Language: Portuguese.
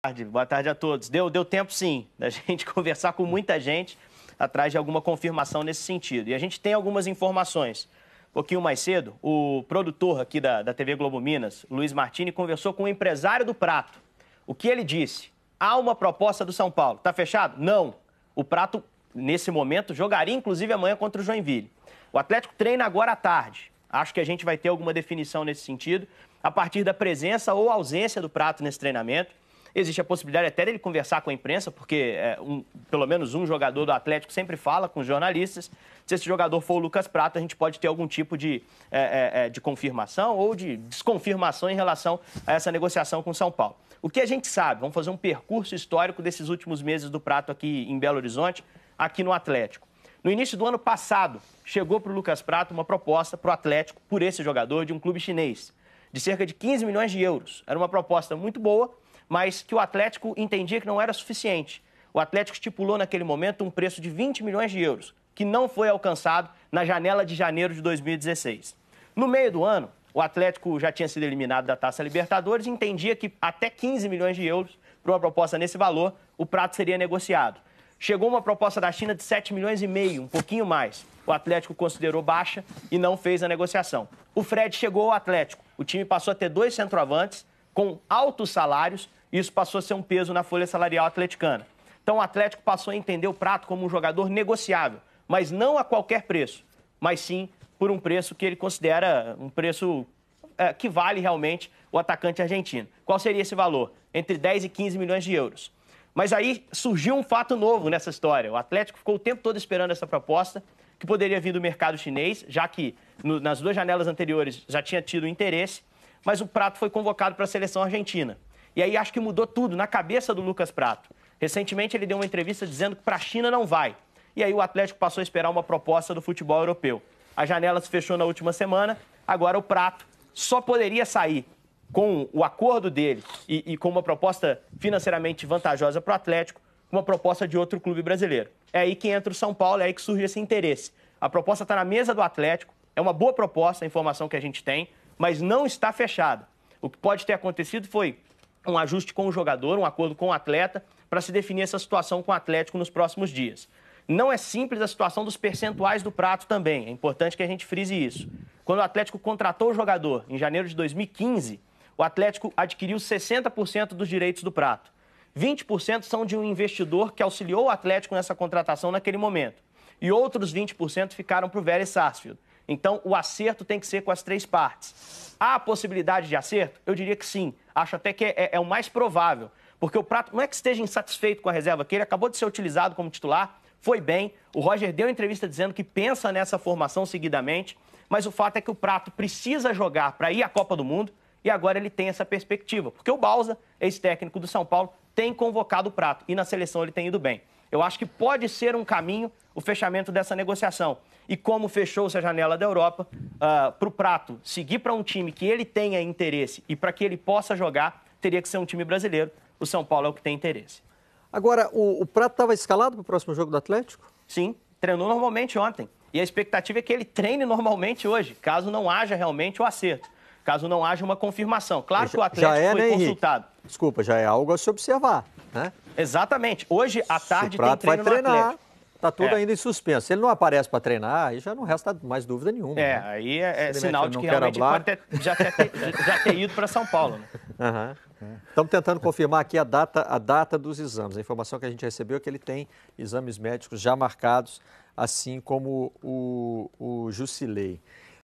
tarde, boa tarde a todos. Deu, deu tempo sim da gente conversar com muita gente atrás de alguma confirmação nesse sentido. E a gente tem algumas informações. Um pouquinho mais cedo, o produtor aqui da, da TV Globo Minas, Luiz Martini, conversou com o empresário do Prato. O que ele disse? Há uma proposta do São Paulo. Está fechado? Não. O Prato, nesse momento, jogaria inclusive amanhã contra o Joinville. O Atlético treina agora à tarde. Acho que a gente vai ter alguma definição nesse sentido, a partir da presença ou ausência do Prato nesse treinamento. Existe a possibilidade até dele conversar com a imprensa, porque é, um, pelo menos um jogador do Atlético sempre fala com os jornalistas. Se esse jogador for o Lucas Prata, a gente pode ter algum tipo de, é, é, é, de confirmação ou de desconfirmação em relação a essa negociação com o São Paulo. O que a gente sabe? Vamos fazer um percurso histórico desses últimos meses do Prato aqui em Belo Horizonte, aqui no Atlético. No início do ano passado, chegou para o Lucas Prato uma proposta para o Atlético por esse jogador de um clube chinês, de cerca de 15 milhões de euros. Era uma proposta muito boa mas que o Atlético entendia que não era suficiente. O Atlético estipulou naquele momento um preço de 20 milhões de euros, que não foi alcançado na janela de janeiro de 2016. No meio do ano, o Atlético já tinha sido eliminado da Taça Libertadores e entendia que até 15 milhões de euros, para uma proposta nesse valor, o prato seria negociado. Chegou uma proposta da China de 7 milhões e meio, um pouquinho mais. O Atlético considerou baixa e não fez a negociação. O Fred chegou ao Atlético. O time passou a ter dois centroavantes com altos salários isso passou a ser um peso na folha salarial atleticana. Então o Atlético passou a entender o Prato como um jogador negociável, mas não a qualquer preço, mas sim por um preço que ele considera um preço é, que vale realmente o atacante argentino. Qual seria esse valor? Entre 10 e 15 milhões de euros. Mas aí surgiu um fato novo nessa história. O Atlético ficou o tempo todo esperando essa proposta, que poderia vir do mercado chinês, já que no, nas duas janelas anteriores já tinha tido interesse, mas o Prato foi convocado para a seleção argentina. E aí acho que mudou tudo na cabeça do Lucas Prato. Recentemente ele deu uma entrevista dizendo que para a China não vai. E aí o Atlético passou a esperar uma proposta do futebol europeu. A janela se fechou na última semana, agora o Prato só poderia sair com o acordo dele e, e com uma proposta financeiramente vantajosa para o Atlético, com uma proposta de outro clube brasileiro. É aí que entra o São Paulo, é aí que surge esse interesse. A proposta está na mesa do Atlético, é uma boa proposta, a informação que a gente tem, mas não está fechada. O que pode ter acontecido foi um ajuste com o jogador, um acordo com o atleta, para se definir essa situação com o Atlético nos próximos dias. Não é simples a situação dos percentuais do prato também, é importante que a gente frise isso. Quando o Atlético contratou o jogador em janeiro de 2015, o Atlético adquiriu 60% dos direitos do prato. 20% são de um investidor que auxiliou o Atlético nessa contratação naquele momento. E outros 20% ficaram para o Vélez Sarsfield. Então, o acerto tem que ser com as três partes. Há possibilidade de acerto? Eu diria que sim. Acho até que é, é, é, o mais provável. Porque o Prato não é que esteja insatisfeito com a reserva que ele acabou de ser utilizado como titular, foi bem. O Roger deu entrevista dizendo que pensa nessa formação seguidamente, mas o fato é que o Prato precisa jogar para ir à Copa do Mundo e agora ele tem essa perspectiva, porque o Balsa, ex-técnico do São Paulo, tem convocado o Prato e na seleção ele tem ido bem. Eu acho que pode ser um caminho o fechamento dessa negociação. E como fechou-se a janela da Europa, uh, ah, para o Prato seguir para um time que ele tenha interesse e para que ele possa jogar, teria que ser um time brasileiro. O São Paulo é o que tem interesse. Agora, o, o Prato estava escalado para o próximo jogo do Atlético? Sim, treinou normalmente ontem. E a expectativa é que ele treine normalmente hoje, caso não haja realmente o acerto, caso não haja uma confirmação. Claro já, que o Atlético é, foi né, consultado. Henrique? Desculpa, já é algo a se observar né? Exatamente. Hoje à tarde tem treino vai treinar. Está tudo é. ainda em suspenso. Se ele não aparece para treinar, aí já não resta mais dúvida nenhuma. É, né? aí é, é sinal de que realmente pode ter, já, ter, já ter ido para São Paulo. Né? Uhum. Estamos tentando confirmar aqui a data, a data dos exames. A informação que a gente recebeu é que ele tem exames médicos já marcados, assim como o, o Jusilei.